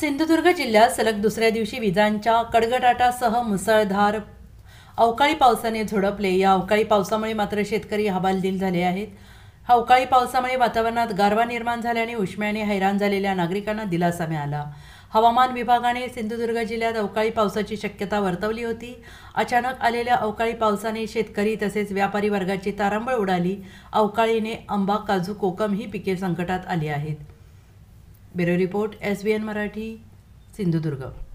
सिंधुदुर्ग जिल्ह्यात सलग दुसऱ्या दिवशी विजांच्या कडगडाटासह मुसळधार अवकाळी पावसाने झोडपले या अवकाळी पावसामुळे मात्र शेतकरी हवालदिल झाले आहेत अवकाळी पावसामुळे वातावरणात गारवा निर्माण झाल्याने उष्म्याने हैराण झालेल्या नागरिकांना दिलासा मिळाला हवामान विभागाने सिंधुदुर्ग जिल्ह्यात अवकाळी पावसाची शक्यता वर्तवली होती अचानक आलेल्या अवकाळी पावसाने शेतकरी तसेच व्यापारी वर्गाची तारांबळ उडाली अवकाळीने आंबा काजू कोकम ही पिके संकटात आली आहेत bureau report S B N Marathi Sindhudurg